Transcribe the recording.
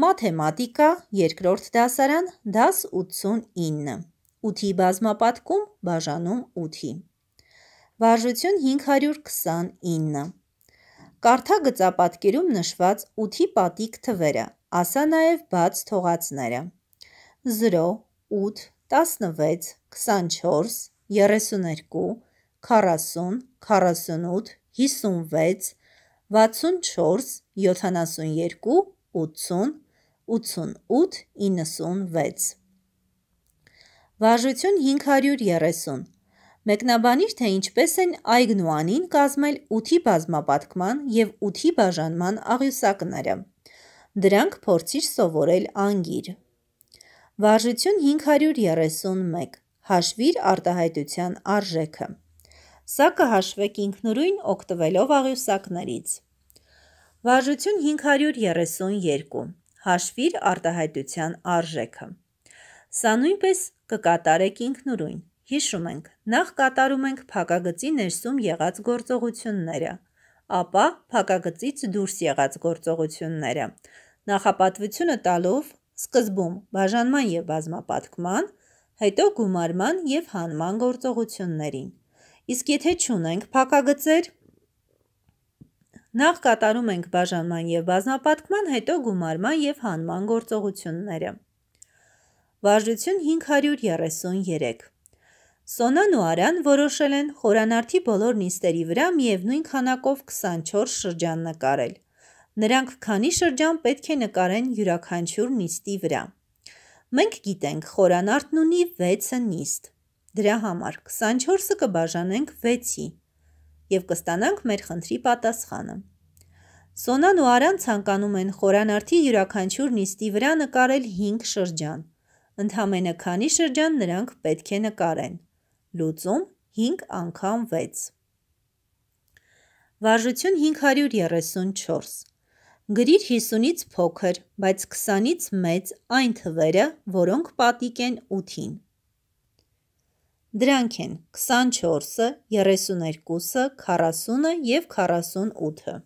մաթեմատիկա, երկրորդ դասարան, դաս 89, 8-ի բազմապատկում, բաժանում 8-ի։ Վարժություն 529, Կարթա գծապատկերում նշված 8-ի պատիկ թվերը, ասա նաև բաց թողացները։ 0, 8, 16, 24, 32, 40, 48, 56, 64, 72, 80 88 96 Վարժություն 530 Մեկնաբանիր, թե ինչպես են այգն ու անին կազմել 8-ի բազմապատկման եւ 8-ի բաժանման աղյուսակները։ Դրանք փորձիր սովորել անգիր։ Վարժություն 531 Հաշվիր արտահայտության արժեքը։ Սա կհաշվեք ինքնուրույն օգտվելով աղյուսակներից։ Վարժություն 532։ Հաշվիր արտահայտության արժեքը։ Սա նույնպես կկատարեք ինքնուրույն։ Հիշում ենք, նախ կատարում ենք փակագծի ներսում եղած գործողությունները, ապա փակագծից դուրս եղած գործողությունները։ Նախապատվությունը տալով սկզբում բաժանման եւ բազմապատկման, հետո գումարման եւ հանման գործողություններին։ Իսկ եթե չունենք փակագծեր, Նախ կատարում ենք բաժանման եւ բազմապատկման, հետո գումարման եւ հանման գործողությունները։ Վարժություն 533 Սոնան ու Արան որոշել են խորանարդի բոլոր նիստերի վրա միևնույն քանակով 24 շրջան նկարել։ Նրանք քանի շրջան պետք է նկարեն յուրաքանչյուր նիստի վրա։ Մենք գիտենք խորանարդն ունի 6 նիստ։ Դրա համար 24-ը կբաժանենք 6-ի եւ կստանանք մեր խնդրի պատասխանը։ Սոնան ու Արան ցանկանում են խորանարդի յուրաքանչյուր նիստի վրա նկարել 5 շրջան։ Ընդհանրապես քանի շրջան նրանք պետք է նկարեն։ Լուծում 5 անգամ 6։ Վարժություն 534։ Գրիր 50-ից փոքր, բայց 20-ից մեծ այն թվերը, որոնք պատիկ են 8-ին։ Դրանք են 24-ը, 32-ը, 40-ը եւ 48-ը։